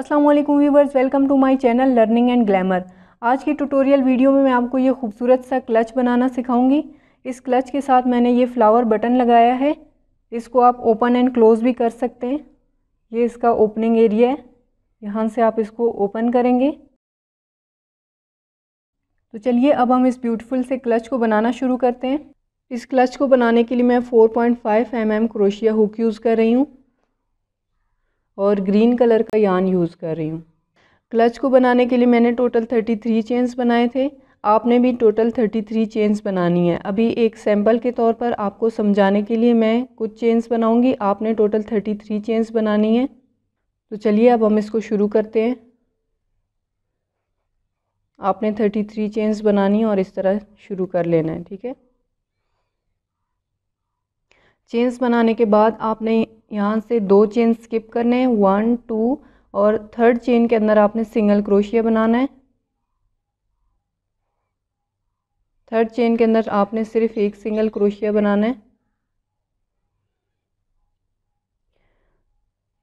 अस्सलाम वालेकुम viewers welcome to my channel learning and glamour आज की ट्यूटोरियल वीडियो में मैं आपको ये खूबसूरत सा क्लच बनाना सिखाऊंगी इस क्लच के साथ मैंने ये फ्लावर बटन लगाया है इसको आप ओपन एंड क्लोज़ भी कर सकते हैं ये इसका ओपनिंग एरिया है यहाँ से आप इसको ओपन करेंगे तो चलिए अब हम इस ब्यूटीफुल से क्लच को बनाना शुरू करते हैं इस क्लच को बनाने के लिए मैं 4.5 point mm crochet hook use कर रही हूँ और ग्रीन कलर का यान यूज़ कर रही हूँ क्लच को बनाने के लिए मैंने टोटल थर्टी थ्री चेन्स बनाए थे आपने भी टोटल थर्टी थ्री चेन्स बनानी है अभी एक सैम्पल के तौर पर आपको समझाने के लिए मैं कुछ चेन्स बनाऊँगी आपने टोटल थर्टी थ्री चेन्स बनानी है तो चलिए अब हम इसको शुरू करते हैं आपने थर्टी थ्री चेन्स बनानी और इस तरह शुरू कर लेना है ठीक है चेन्स बनाने के बाद आपने यहाँ से दो चेन स्किप करने हैं वन टू और थर्ड चेन के अंदर आपने सिंगल क्रोशिया बनाना है थर्ड चेन के अंदर आपने सिर्फ एक सिंगल क्रोशिया बनाना है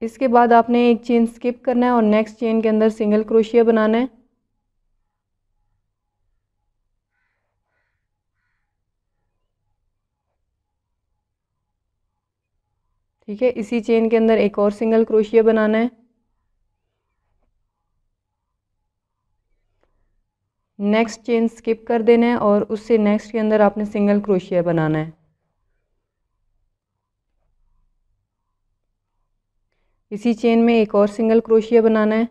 इसके बाद आपने एक चेन स्किप करना है और नेक्स्ट चेन के अंदर सिंगल क्रोशिया बनाना है ठीक है इसी चेन के अंदर एक और सिंगल क्रोशिया बनाना है नेक्स्ट चेन स्किप कर देना है और उससे नेक्स्ट के अंदर आपने सिंगल क्रोशिया बनाना है इसी चेन में एक और सिंगल क्रोशिया बनाना है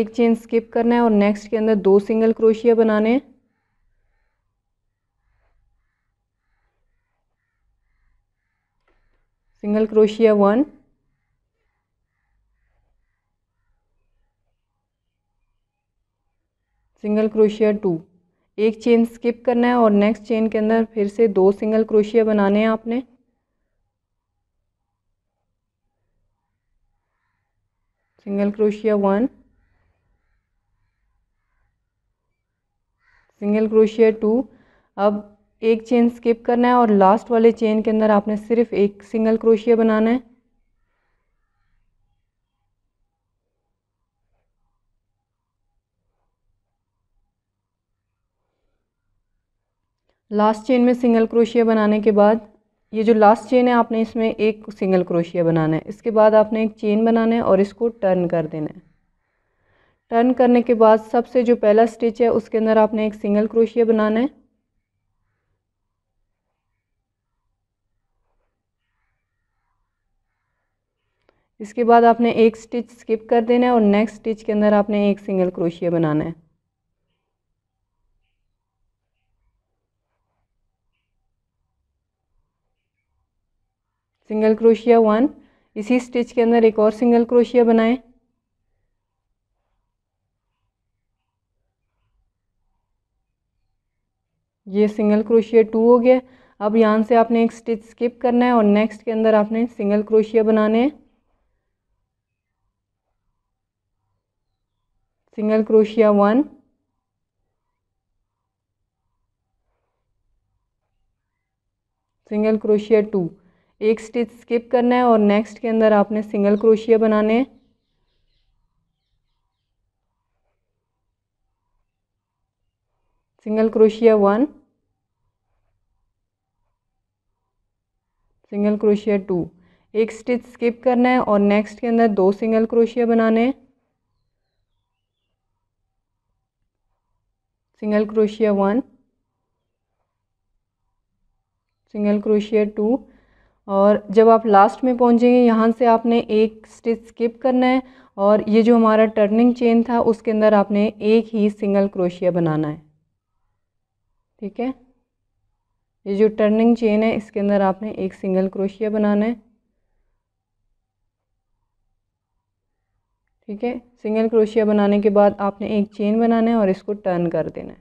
एक चेन स्किप करना है और नेक्स्ट के अंदर दो सिंगल क्रोशिया बनाने हैं single crochet one single crochet two एक चेन स्किप करना है और नेक्स्ट चेन के अंदर फिर से दो सिंगल क्रोशिया बनाने हैं आपने single crochet one single crochet two अब एक चेन स्किप करना है और लास्ट वाले चेन के अंदर आपने सिर्फ एक सिंगल क्रोशिया बनाना है लास्ट चेन में सिंगल क्रोशिया बनाने के बाद ये जो लास्ट चेन है आपने इसमें एक सिंगल क्रोशिया बनाना है इसके बाद आपने एक चेन बनाना है और इसको टर्न कर देना है टर्न करने के बाद सबसे जो पहला स्टिच है उसके अंदर आपने एक सिंगल क्रोशिया बनाना है इसके बाद आपने एक स्टिच स्किप कर देना है और नेक्स्ट स्टिच के अंदर आपने एक सिंगल क्रोशिया बनाना है सिंगल क्रोशिया वन इसी स्टिच के अंदर एक और सिंगल क्रोशिया बनाएं ये सिंगल क्रोशिया टू हो गया अब यहाँ से आपने एक स्टिच स्किप करना है और नेक्स्ट के अंदर आपने सिंगल क्रोशिया बनाने हैं single crochet one single crochet two एक स्टिच स्किप करना है और नेक्स्ट के अंदर आपने सिंगल क्रोशिया बनाने हैं single crochet one single crochet two एक स्टिच स्किप करना है और नेक्स्ट के अंदर दो सिंगल क्रोशिया बनाने हैं single crochet one single crochet two और जब आप लास्ट में पहुंचेंगे यहाँ से आपने एक स्टिच स्किप करना है और ये जो हमारा टर्निंग चेन था उसके अंदर आपने एक ही सिंगल क्रोशिया बनाना है ठीक है ये जो टर्निंग चेन है इसके अंदर आपने एक सिंगल क्रोशिया बनाना है ठीक है सिंगल क्रोशिया बनाने के बाद आपने एक चेन बनाना है और इसको टर्न कर देना है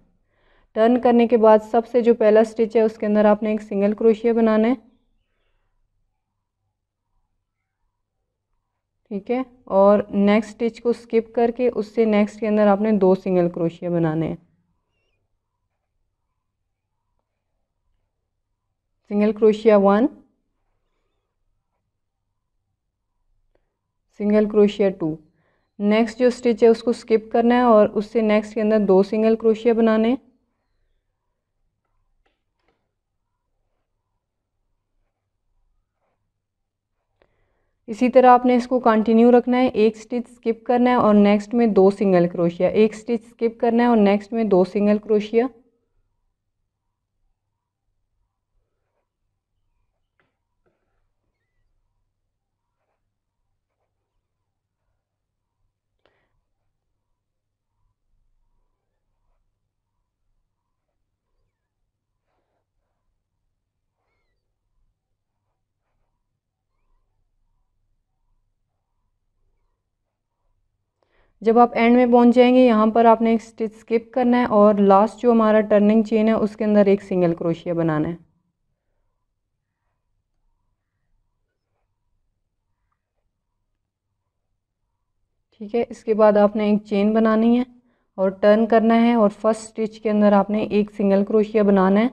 टर्न करने के बाद सबसे जो पहला स्टिच है उसके अंदर आपने एक सिंगल क्रोशिया बनाना है ठीक है और नेक्स्ट स्टिच को स्किप करके उससे नेक्स्ट के अंदर आपने दो सिंगल क्रोशिया बनाने हैं single crochet one single crochet two next जो स्टिच है उसको स्किप करना है और उससे नेक्स्ट के अंदर दो सिंगल क्रोशिया बनाने इसी तरह आपने इसको कंटिन्यू रखना है एक स्टिच स्किप करना है और नेक्स्ट में दो सिंगल क्रोशिया एक स्टिच स्किप करना है और नेक्स्ट में दो सिंगल क्रोशिया जब आप एंड में पहुंच जाएंगे यहाँ पर आपने एक स्टिच स्किप करना है और लास्ट जो हमारा टर्निंग चेन है उसके अंदर एक सिंगल क्रोशिया बनाना है ठीक है इसके बाद आपने एक चेन बनानी है और टर्न करना है और फर्स्ट स्टिच के अंदर आपने एक सिंगल क्रोशिया बनाना है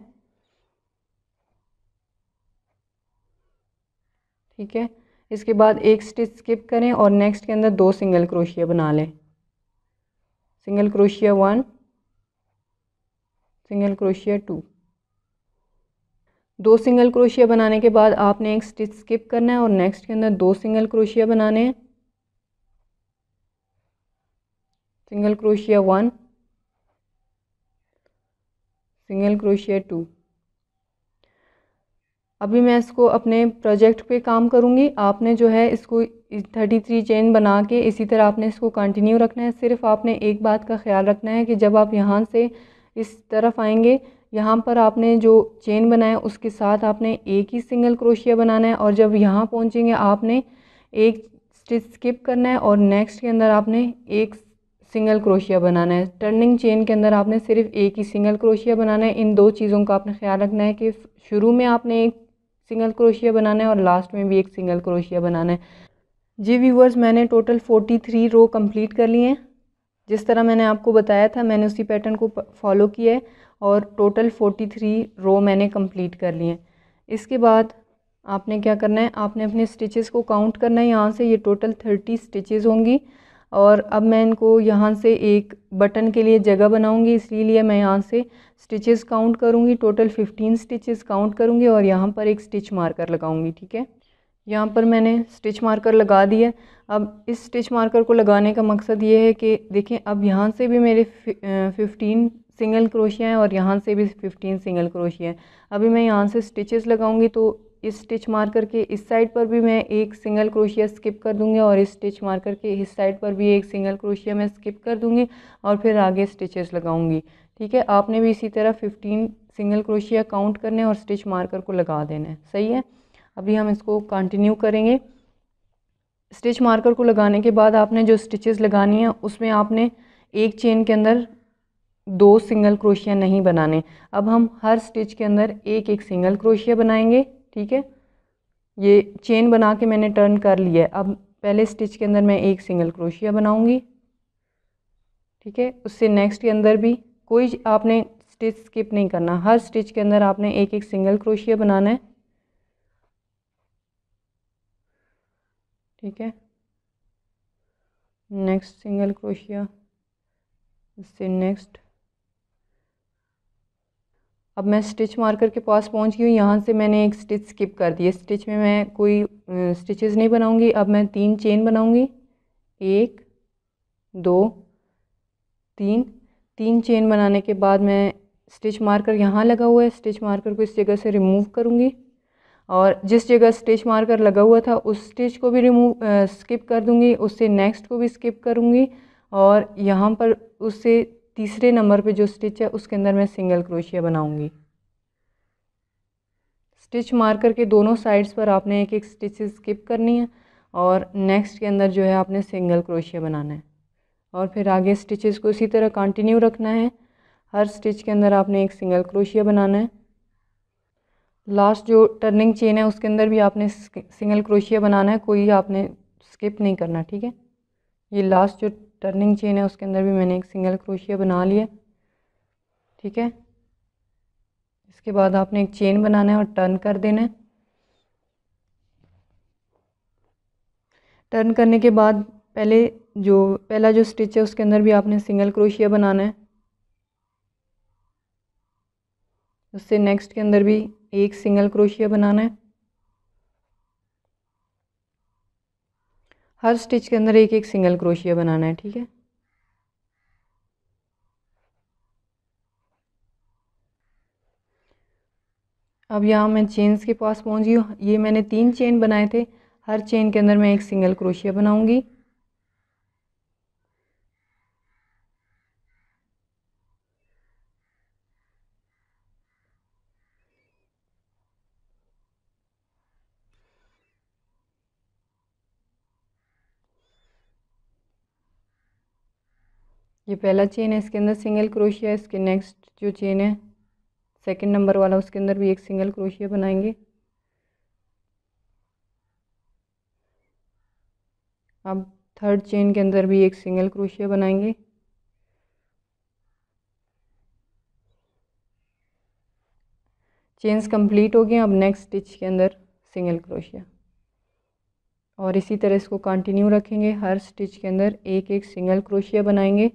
ठीक है इसके बाद एक स्टिच स्किप करें और नेक्स्ट के अंदर दो सिंगल क्रोशिया बना लें single crochet one single crochet two दो सिंगल क्रोशिया बनाने के बाद आपने एक स्टिच स्किप करना है और नेक्स्ट के अंदर दो सिंगल क्रोशिया बनाने हैं single crochet one single crochet two अभी मैं इसको अपने प्रोजेक्ट पे काम करूँगी आपने जो है इसको थर्टी थ्री चेन बना के इसी तरह आपने इसको कंटिन्यू रखना है सिर्फ आपने एक बात का ख्याल रखना है कि जब आप यहाँ से इस तरफ आएंगे यहाँ पर आपने जो चेन बनाया उसके साथ आपने एक ही सिंगल क्रोशिया बनाना है और जब यहाँ पहुँचेंगे आपने एक स्टिच स्किप करना है और नेक्स्ट के अंदर आपने एक सिंगल क्रोशिया बनाना है टर्निंग चेन के अंदर आपने सिर्फ एक ही सिंगल क्रोशिया बनाना है इन दो चीज़ों का आपने ख्याल रखना है कि शुरू में आपने एक सिंगल क्रोशिया बनाना है और लास्ट में भी एक सिंगल क्रोशिया बनाना है जी व्यूवर्स मैंने total forty three row complete कर लिए हैं जिस तरह मैंने आपको बताया था मैंने उसी पैटर्न को फॉलो किया है और टोटल फोर्टी थ्री रो मैंने कंप्लीट कर लिए हैं इसके बाद आपने क्या करना है आपने अपने स्टिचेस को काउंट करना है यहाँ से ये टोटल थर्टी स्टिचेस होंगी और अब मैं इनको यहाँ से एक बटन के लिए जगह बनाऊँगी इसीलिए मैं यहाँ से स्टिचेस काउंट करूँगी टोटल फ़िफ्टीन स्टिचेस काउंट करूँगी और यहाँ पर एक स्टिच मार्कर लगाऊँगी ठीक है यहाँ पर मैंने स्टिच मार्कर लगा दिया अब इस स्टिच मार्कर को लगाने का मकसद ये है कि देखें अब यहाँ से भी मेरे फिफ्टीन सिंगल क्रोशिया हैं और यहाँ से भी फिफ्टीन सिंगल क्रोशिया हैं अभी मैं यहाँ से स्टिचेस लगाऊंगी तो इस स्टिच मार्कर के इस साइड पर भी मैं एक सिंगल क्रोशिया स्किप कर दूंगी और इस स्टिच मार्कर के इस साइड पर भी एक सिंगल क्रोशिया मैं स्किप कर दूंगी और फिर आगे स्टिचेस लगाऊंगी ठीक है आपने भी इसी तरह फिफ्टीन सिंगल क्रोशिया काउंट करने और स्टिच मार्कर को लगा देना है सही है अभी हम इसको कंटिन्यू करेंगे स्टिच मार्कर को लगाने के बाद आपने जो स्टिचेस लगानी है उसमें आपने एक चेन के अंदर दो सिंगल क्रोशिया नहीं बनाने अब हम हर स्टिच के अंदर एक एक सिंगल क्रोशिया बनाएंगे ठीक है ये चेन बना के मैंने टर्न कर लिया है अब पहले स्टिच के अंदर मैं एक सिंगल क्रोशिया बनाऊंगी ठीक है उससे नेक्स्ट के अंदर भी कोई आपने स्टिच स्किप नहीं करना हर स्टिच के अंदर आपने एक एक सिंगल क्रोशिया बनाना है ठीक है नेक्स्ट सिंगल क्रोशिया उससे नेक्स्ट अब मैं स्टिच मार्कर के पास पहुंच गई हूँ यहाँ से मैंने एक स्टिच स्किप कर दी है स्टिच में मैं कोई स्टिचेस नहीं बनाऊँगी अब मैं तीन चेन बनाऊँगी एक दो तीन तीन चेन बनाने के बाद मैं स्टिच मार्कर यहाँ लगा हुआ है स्टिच मार्कर को इस जगह से रिमूव करूँगी और जिस जगह स्टिच मार्कर लगा हुआ था उस स्टिच को भी रिमूव स्किप कर दूँगी उससे नेक्स्ट को भी स्किप करूँगी और यहाँ पर उससे तीसरे नंबर पे जो स्टिच है उसके अंदर मैं सिंगल क्रोशिया बनाऊंगी स्टिच मार करके दोनों साइड्स पर आपने एक एक स्टिच स्किप करनी है और नेक्स्ट के अंदर जो है आपने सिंगल क्रोशिया बनाना है और फिर आगे स्टिचेस को इसी तरह कंटिन्यू रखना है हर स्टिच के अंदर आपने एक सिंगल क्रोशिया बनाना है लास्ट जो टर्निंग चेन है उसके अंदर भी आपने सिंगल क्रोशिया बनाना है कोई आपने स्किप नहीं करना ठीक है ये लास्ट जो टर्निंग चेन है उसके अंदर भी मैंने एक सिंगल क्रोशिया बना लिया ठीक है इसके बाद आपने एक चेन बनाना है और टर्न कर देना है टर्न करने के बाद पहले जो पहला जो स्टिच है उसके अंदर भी आपने सिंगल क्रोशिया बनाना है उससे नेक्स्ट के अंदर भी एक सिंगल क्रोशिया बनाना है हर स्टिच के अंदर एक एक सिंगल क्रोशिया बनाना है ठीक है अब यहाँ मैं चेन्स के पास पहुँच गई हूँ ये मैंने तीन चेन बनाए थे हर चेन के अंदर मैं एक सिंगल क्रोशिया बनाऊँगी ये पहला चेन है इसके अंदर सिंगल क्रोशिया इसके नेक्स्ट जो चेन है सेकंड नंबर वाला उसके अंदर भी एक सिंगल क्रोशिया बनाएंगे अब थर्ड चेन के अंदर भी एक सिंगल क्रोशिया बनाएंगे चेन्स कंप्लीट हो गए अब नेक्स्ट स्टिच के अंदर सिंगल क्रोशिया और इसी तरह इसको कंटिन्यू रखेंगे हर स्टिच के अंदर एक एक सिंगल क्रोशिया बनाएंगे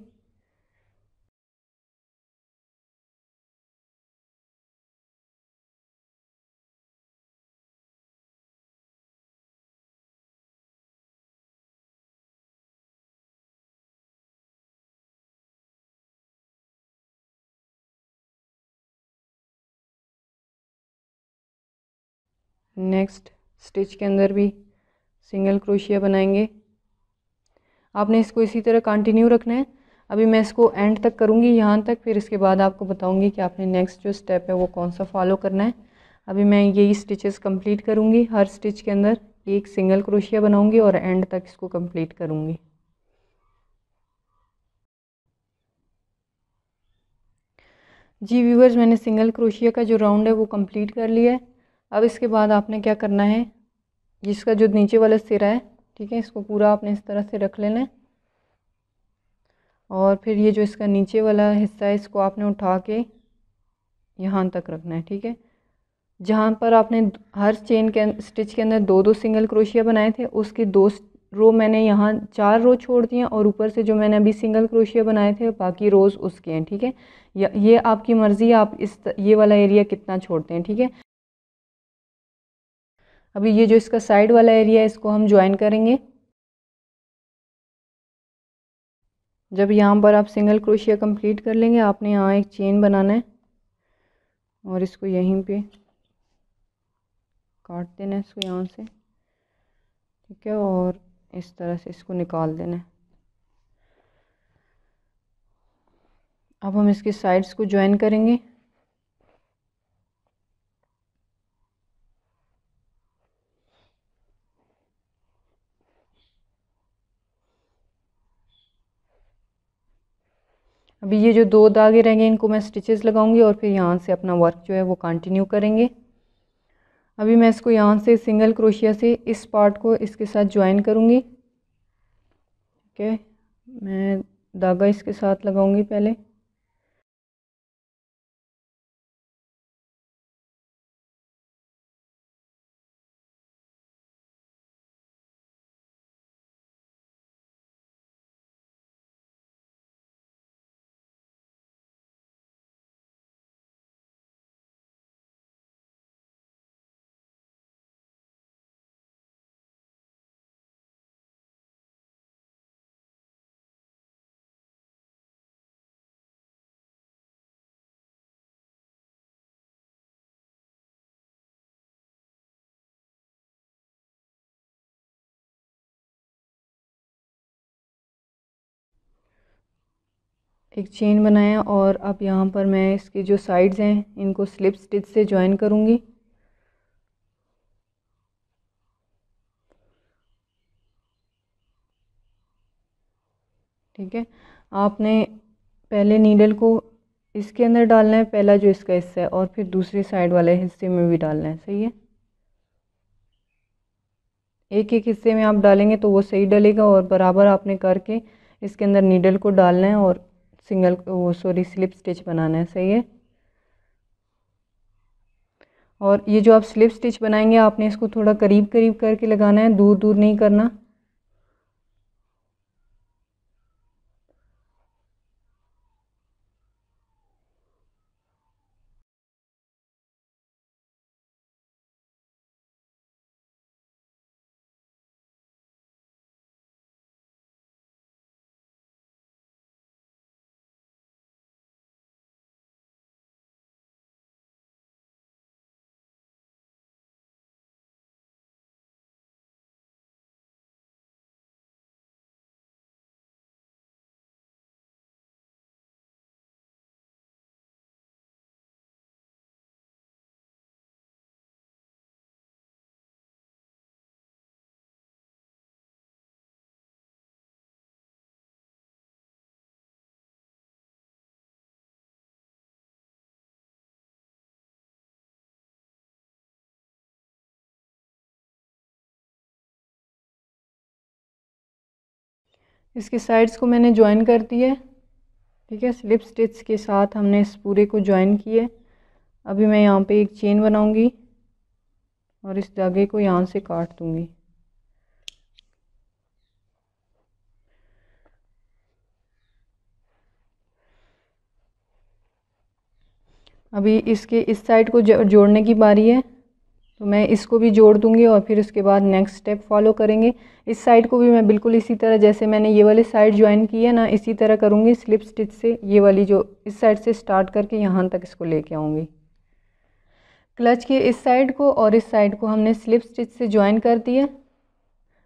नेक्स्ट स्टिच के अंदर भी सिंगल क्रोशिया बनाएंगे आपने इसको इसी तरह कंटिन्यू रखना है अभी मैं इसको एंड तक करूँगी यहाँ तक फिर इसके बाद आपको बताऊँगी कि आपने नेक्स्ट जो स्टेप है वो कौन सा फॉलो करना है अभी मैं यही स्टिचेस कंप्लीट करूँगी हर स्टिच के अंदर एक सिंगल क्रोशिया बनाऊँगी और एंड तक इसको कंप्लीट करूँगी जी व्यूवर्स मैंने सिंगल क्रोशिया का जो राउंड है वो कंप्लीट कर लिया है अब इसके बाद आपने क्या करना है जिसका जो नीचे वाला सिरा है ठीक है इसको पूरा आपने इस तरह से रख लेना है और फिर ये जो इसका नीचे वाला हिस्सा है इसको आपने उठा के यहाँ तक रखना है ठीक है जहाँ पर आपने हर चेन के अं-, स्टिच के अंदर दो दो सिंगल क्रोशिया बनाए थे उसके दो रो मैंने यहाँ चार रो छोड़ दिए और ऊपर से जो मैंने अभी सिंगल क्रोशिया बनाए थे बाकी रोज़ उसके हैं ठीक है ये आपकी मर्ज़ी आप इस ये वाला एरिया कितना छोड़ते हैं ठीक है अभी ये जो इसका साइड वाला एरिया है इसको हम ज्वाइन करेंगे जब यहाँ पर आप सिंगल क्रोशिया कंप्लीट कर लेंगे आपने यहाँ एक चेन बनाना है और इसको यहीं पे काट देना है इसको यहाँ से ठीक है और इस तरह से इसको निकाल देना है अब हम इसके साइड्स को ज्वाइन करेंगे अभी ये जो दो धागे रहेंगे इनको मैं स्टिचेस लगाऊंगी और फिर यहाँ से अपना वर्क जो है वो कंटिन्यू करेंगे अभी मैं इसको यहाँ से सिंगल क्रोशिया से इस पार्ट को इसके साथ ज्वाइन करूँगी ठीक है मैं धागा इसके साथ लगाऊँगी पहले एक चेन बनाया और अब यहाँ पर मैं इसकी जो साइड्स हैं इनको स्लिप स्टिच से ज्वाइन करूँगी ठीक है आपने पहले नीडल को इसके अंदर डालना है पहला जो इसका हिस्सा है और फिर दूसरे साइड वाले हिस्से में भी डालना है सही है एक एक हिस्से में आप डालेंगे तो वो सही डलेगा और बराबर आपने करके इसके अंदर नीडल को डालना है और सिंगल वो सॉरी स्लिप स्टिच बनाना है सही है और ये जो आप स्लिप स्टिच बनाएंगे आपने इसको थोड़ा करीब करीब करके लगाना है दूर दूर नहीं करना इसके साइड्स को मैंने ज्वाइन कर दिए ठीक है स्लिप स्टिच के साथ हमने इस पूरे को ज्वाइन किए अभी मैं यहाँ पे एक चेन बनाऊँगी और इस धागे को यहाँ से काट दूँगी अभी इसके इस साइड को जोड़ने की बारी है तो मैं इसको भी जोड़ दूँगी और फिर उसके बाद नेक्स्ट स्टेप फॉलो करेंगे इस साइड को भी मैं बिल्कुल इसी तरह जैसे मैंने ये वाली साइड ज्वाइन की है ना इसी तरह करूँगी स्लिप स्टिच से ये वाली जो इस साइड से स्टार्ट करके यहाँ तक इसको लेके आऊँगी क्लच के इस साइड को और इस साइड को हमने स्लिप स्टिच से ज्वाइन कर दिया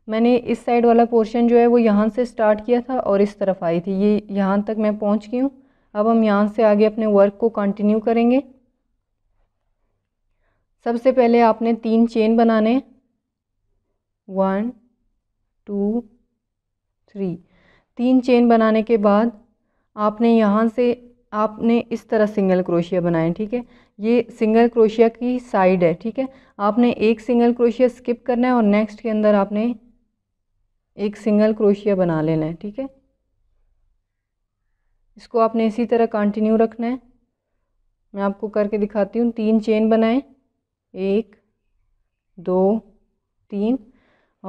मैंने इस साइड वाला पोर्शन जो है वो यहाँ से स्टार्ट किया था और इस तरफ आई थी ये यहाँ तक मैं पहुँच गई हूँ अब हम यहाँ से आगे अपने वर्क को कंटिन्यू करेंगे सबसे पहले आपने तीन चेन बनाने वन टू थ्री तीन चेन बनाने के बाद आपने यहाँ से आपने इस तरह सिंगल क्रोशिया बनाए ठीक है ये सिंगल क्रोशिया की साइड है ठीक है आपने एक सिंगल क्रोशिया स्किप करना है और नेक्स्ट के अंदर आपने एक सिंगल क्रोशिया बना लेना है ठीक है इसको आपने इसी तरह कंटिन्यू रखना है मैं आपको करके दिखाती हूँ तीन चेन बनाएं एक दो तीन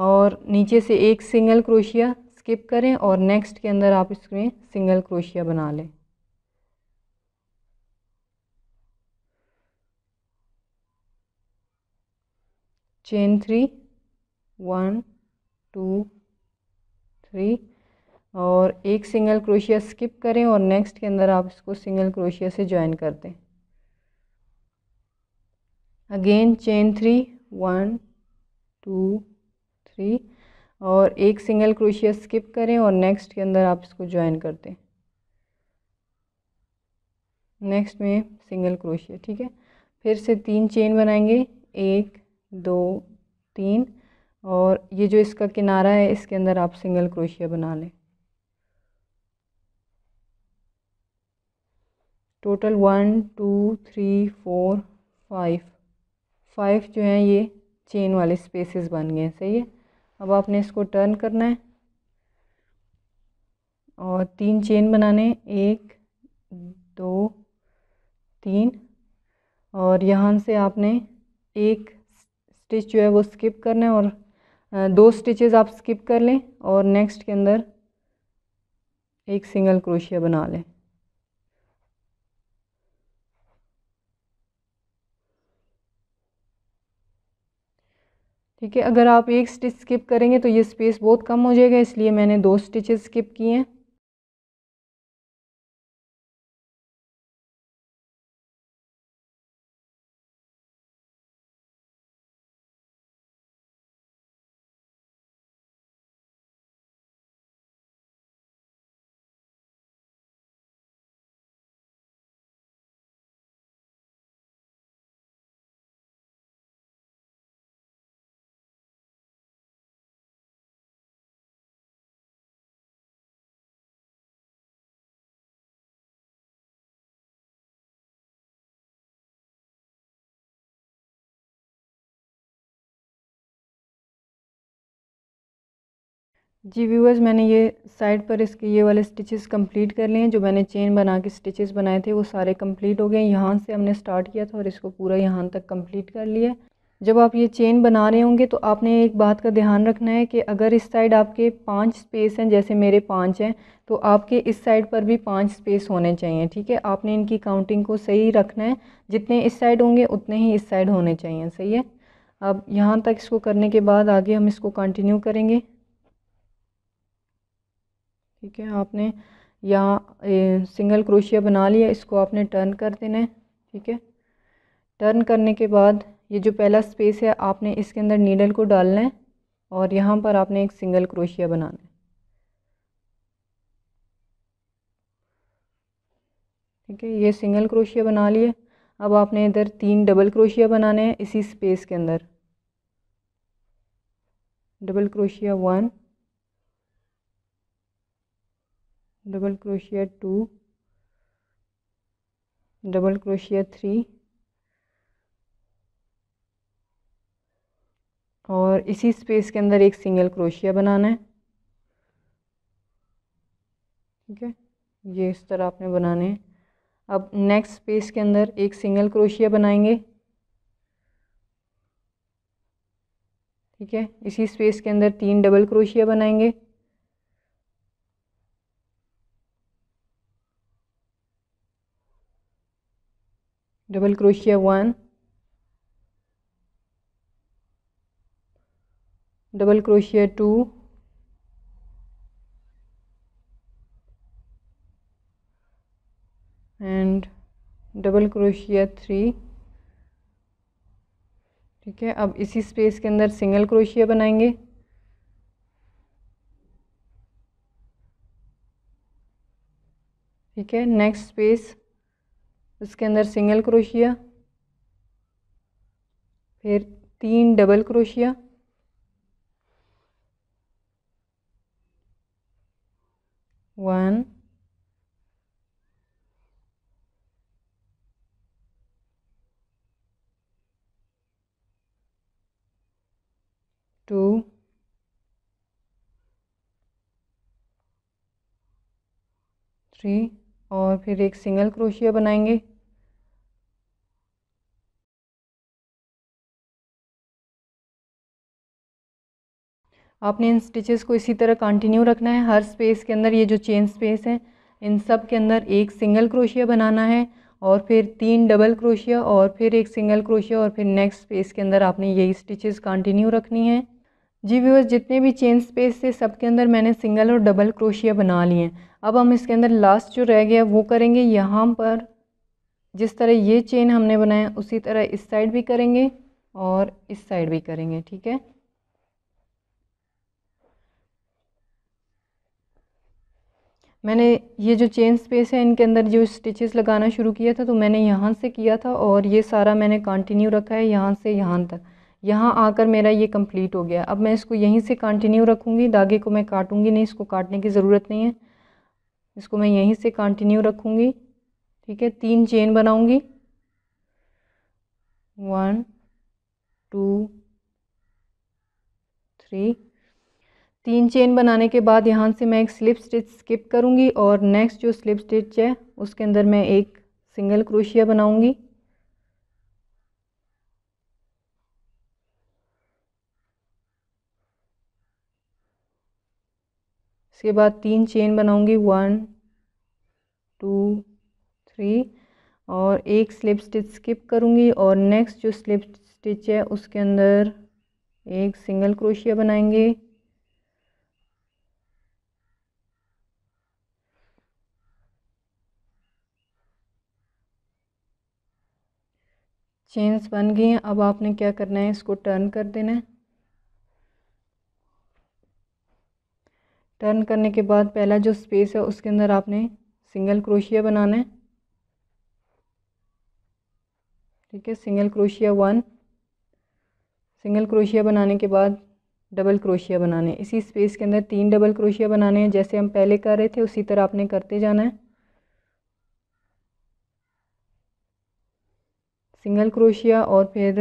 और नीचे से एक सिंगल क्रोशिया स्किप करें और नेक्स्ट के अंदर आप इसमें सिंगल क्रोशिया बना लें chain three one two three और एक सिंगल क्रोशिया स्किप करें और नेक्स्ट के अंदर आप इसको सिंगल क्रोशिया से ज्वाइन कर दें again chain three one two three और एक सिंगल क्रोशिया स्किप करें और नेक्स्ट के अंदर आप इसको ज्वाइन कर दें नेक्स्ट में सिंगल क्रोशिया ठीक है फिर से तीन चेन बनाएंगे एक दो तीन और ये जो इसका किनारा है इसके अंदर आप सिंगल क्रोशिया बना लें total one two three four five five जो हैं ये चेन वाले स्पेसेस बन गए सही है अब आपने इसको टर्न करना है और तीन चेन बनाने एक दो तीन और यहाँ से आपने एक स्टिच जो है वो स्किप करना है और दो स्टिचेस आप स्किप कर लें और नेक्स्ट के अंदर एक सिंगल क्रोशिया बना लें ठीक है अगर आप एक स्टिच स्किप करेंगे तो ये स्पेस बहुत कम हो जाएगा इसलिए मैंने दो स्टिचेस स्किप किए हैं जी व्यूअर्स मैंने ये साइड पर इसके ये वाले स्टिचेस कंप्लीट कर लिए हैं जो मैंने चेन बना के स्टिचेस बनाए थे वो सारे कंप्लीट हो गए यहाँ से हमने स्टार्ट किया था और इसको पूरा यहाँ तक कंप्लीट कर लिया जब आप ये चेन बना रहे होंगे तो आपने एक बात का ध्यान रखना है कि अगर इस साइड आपके पाँच स्पेस हैं जैसे मेरे पाँच हैं तो आपके इस साइड पर भी पाँच स्पेस होने चाहिए ठीक है आपने इनकी काउंटिंग को सही रखना है जितने इस साइड होंगे उतने ही इस साइड होने चाहिए सही है अब यहाँ तक इसको करने के बाद आगे हम इसको कंटिन्यू करेंगे ठीक है आपने या ए, सिंगल क्रोशिया बना लिया इसको आपने टर्न कर देना है ठीक है टर्न करने के बाद ये जो पहला स्पेस है आपने इसके अंदर नीडल को डालना है और यहाँ पर आपने एक सिंगल क्रोशिया बनाना है ठीक है ये सिंगल क्रोशिया बना लिए अब आपने इधर तीन डबल क्रोशिया बनाने हैं इसी स्पेस के अंदर double crochet one double crochet two double crochet three और इसी स्पेस के अंदर एक सिंगल क्रोशिया बनाना है ठीक है ये इस तरह आपने बनाने हैं अब नेक्स्ट स्पेस के अंदर एक सिंगल क्रोशिया बनाएंगे ठीक है इसी स्पेस के अंदर तीन डबल क्रोशिया बनाएंगे double crochet one double crochet two and double crochet three ठीक है अब इसी स्पेस के अंदर सिंगल क्रोशिया बनाएंगे ठीक है नेक्स्ट स्पेस उसके अंदर सिंगल क्रोशिया फिर तीन double crochet one two three और फिर एक सिंगल क्रोशिया बनाएंगे आपने इन स्टिचेस को इसी तरह कंटिन्यू रखना है हर स्पेस के अंदर ये जो चेन स्पेस है इन सब के अंदर एक सिंगल क्रोशिया बनाना है और फिर तीन डबल क्रोशिया और फिर एक सिंगल क्रोशिया और फिर नेक्स्ट स्पेस के अंदर आपने यही स्टिचेस कंटिन्यू रखनी है जी व्यूअर्स जितने भी चेन स्पेस थे सब के अंदर मैंने सिंगल और डबल क्रोशिया बना लिए हैं अब हम इसके अंदर लास्ट जो रह गया वो करेंगे यहाँ पर जिस तरह ये चेन हमने बनाया उसी तरह इस साइड भी करेंगे और इस साइड भी करेंगे ठीक है मैंने ये जो चेन स्पेस है इनके अंदर जो स्टिचेस लगाना शुरू किया था तो मैंने यहाँ से किया था और ये सारा मैंने कंटिन्यू रखा है यहाँ से यहाँ तक यहाँ आकर मेरा ये कंप्लीट हो गया अब मैं इसको यहीं से कंटिन्यू रखूँगी धागे को मैं काटूँगी नहीं इसको काटने की ज़रूरत नहीं है इसको मैं यहीं से कंटिन्यू रखूँगी ठीक है तीन चेन बनाऊँगी वन टू थ्री तीन चेन बनाने के बाद यहाँ से मैं एक स्लिप स्टिच स्किप करूँगी और नेक्स्ट जो स्लिप स्टिच है उसके अंदर मैं एक सिंगल क्रोशिया बनाऊँगी इसके बाद तीन चेन बनाऊंगी वन टू थ्री और एक स्लिप स्टिच स्किप करूंगी और नेक्स्ट जो स्लिप स्टिच है उसके अंदर एक सिंगल क्रोशिया बनाएंगे चेन्स बन गई हैं अब आपने क्या करना है इसको टर्न कर देना है टर्न करने के बाद पहला जो स्पेस है उसके अंदर आपने सिंगल क्रोशिया बनाना है ठीक है single crochet one single crochet बनाने के बाद डबल क्रोशिया बनाने इसी स्पेस के अंदर तीन डबल क्रोशिया बनाने हैं जैसे हम पहले कर रहे थे उसी तरह आपने करते जाना है सिंगल क्रोशिया और फिर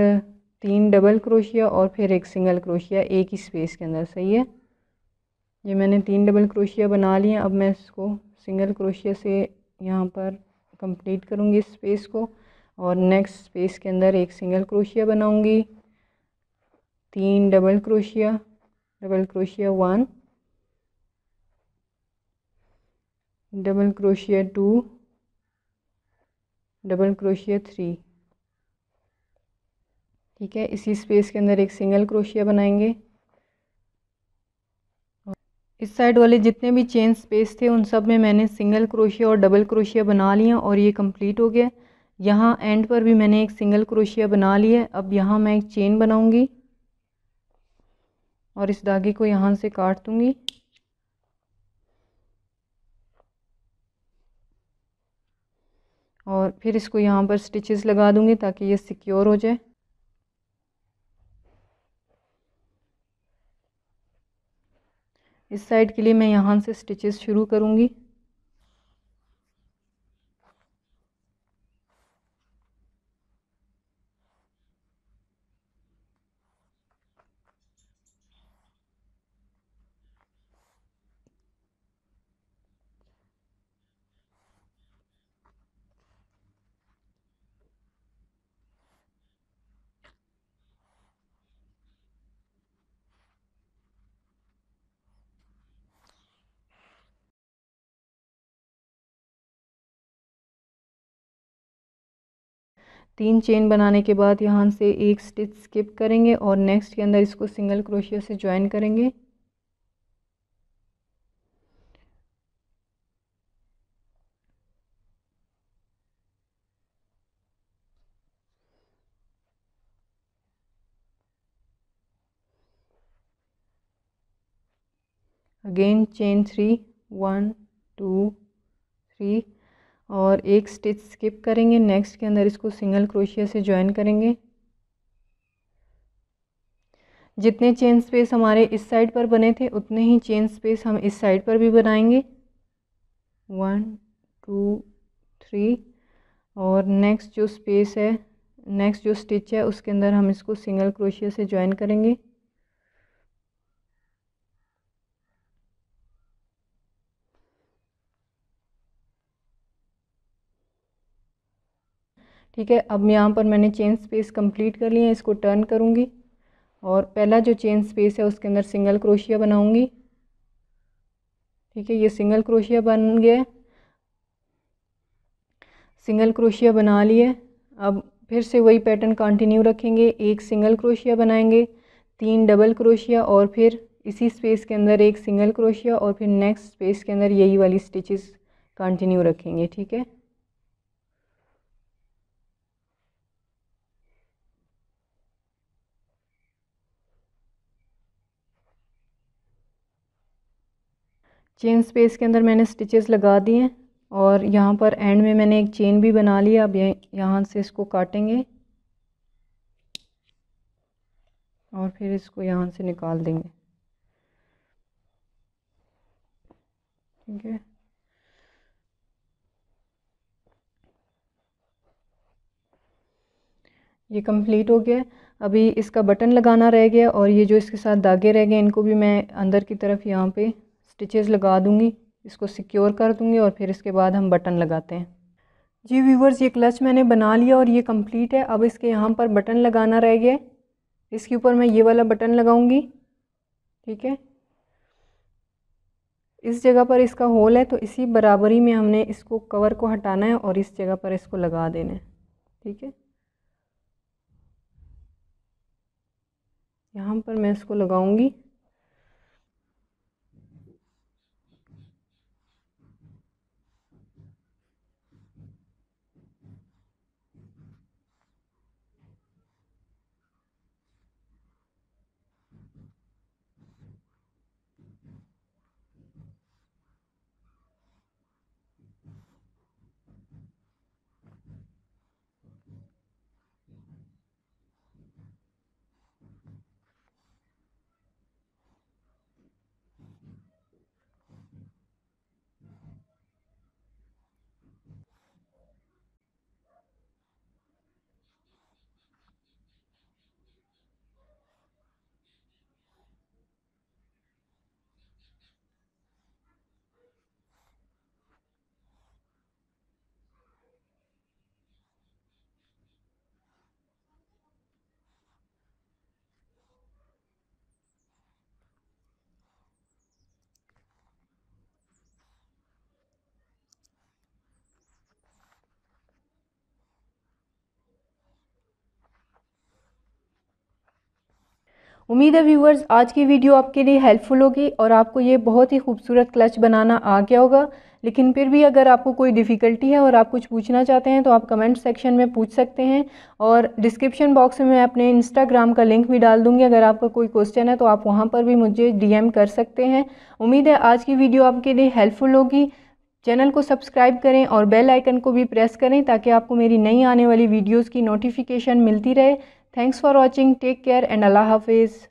तीन डबल क्रोशिया और फिर एक सिंगल क्रोशिया एक ही स्पेस के अंदर सही है ये मैंने तीन डबल क्रोशिया बना लिए अब मैं इसको सिंगल क्रोशिया से यहाँ पर कंप्लीट करूँगी इस स्पेस को और नेक्स्ट स्पेस के अंदर एक सिंगल क्रोशिया बनाऊँगी तीन double crochet double crochet one double crochet two double crochet three ठीक है इसी स्पेस के अंदर एक सिंगल क्रोशिया बनाएंगे इस साइड वाले जितने भी चेन स्पेस थे उन सब में मैंने सिंगल क्रोशिया और डबल क्रोशिया बना लिया और ये कंप्लीट हो गया यहाँ एंड पर भी मैंने एक सिंगल क्रोशिया बना लिया अब यहाँ मैं एक चेन बनाऊँगी और इस धागे को यहाँ से काट दूँगी और फिर इसको यहाँ पर स्टिचेस लगा दूँगी ताकि ये सिक्योर हो जाए इस साइड के लिए मैं यहाँ से स्टिचेस शुरू करूँगी तीन चेन बनाने के बाद यहाँ से एक स्टिच स्किप करेंगे और नेक्स्ट के अंदर इसको सिंगल क्रोशिया से ज्वाइन करेंगे again chain three one two three और एक स्टिच स्किप करेंगे नेक्स्ट के अंदर इसको सिंगल क्रोशिया से ज्वाइन करेंगे जितने चेन स्पेस हमारे इस साइड पर बने थे उतने ही चेन स्पेस हम इस साइड पर भी बनाएंगे वन टू थ्री और नेक्स्ट जो स्पेस है नेक्स्ट जो स्टिच है उसके अंदर हम इसको सिंगल क्रोशिया से ज्वाइन करेंगे ठीक है अब यहाँ पर मैंने चेन स्पेस कंप्लीट कर लिया है इसको टर्न करूँगी और पहला जो चेन स्पेस है उसके अंदर सिंगल क्रोशिया बनाऊँगी ठीक है ये सिंगल क्रोशिया बन गया सिंगल क्रोशिया बना लिए अब फिर से वही पैटर्न कंटिन्यू रखेंगे एक सिंगल क्रोशिया बनाएंगे तीन डबल क्रोशिया और फिर इसी स्पेस के अंदर एक सिंगल क्रोशिया और फिर नेक्स्ट स्पेस के अंदर यही वाली स्टिचेस कंटिन्यू रखेंगे ठीक है चेन स्पेस के अंदर मैंने स्टिचेस लगा दिए हैं और यहाँ पर एंड में मैंने एक चेन भी बना ली अब यहाँ से इसको काटेंगे और फिर इसको यहाँ से निकाल देंगे ठीक है ये कंप्लीट हो गया अभी इसका बटन लगाना रह गया और ये जो इसके साथ धागे रह गए इनको भी मैं अंदर की तरफ यहाँ पे स्टिचेस लगा दूँगी इसको सिक्योर कर दूँगी और फिर इसके बाद हम बटन लगाते हैं जी व्यूवर्स ये क्लच मैंने बना लिया और ये कंप्लीट है अब इसके यहाँ पर बटन लगाना रह गया इसके ऊपर मैं ये वाला बटन लगाऊंगी ठीक है इस जगह पर इसका होल है तो इसी बराबरी में हमने इसको कवर को हटाना है और इस जगह पर इसको लगा देना है ठीक है यहाँ पर मैं इसको लगाऊंगी उम्मीद है व्यूवर्स आज की वीडियो आपके लिए हेल्पफुल होगी और आपको ये बहुत ही खूबसूरत क्लच बनाना आ गया होगा लेकिन फिर भी अगर आपको कोई डिफ़िकल्टी है और आप कुछ पूछना चाहते हैं तो आप कमेंट सेक्शन में पूछ सकते हैं और डिस्क्रिप्शन बॉक्स में मैं अपने इंस्टाग्राम का लिंक भी डाल दूँगी अगर आपका कोई क्वेश्चन है तो आप वहाँ पर भी मुझे डीएम कर सकते हैं उम्मीद है आज की वीडियो आपके लिए हेल्पफुल होगी चैनल को सब्सक्राइब करें और बेल आइकन को भी प्रेस करें ताकि आपको मेरी नई आने वाली वीडियोज़ की नोटिफिकेशन मिलती रहे Thanks for watching. Take care and Allah Hafiz.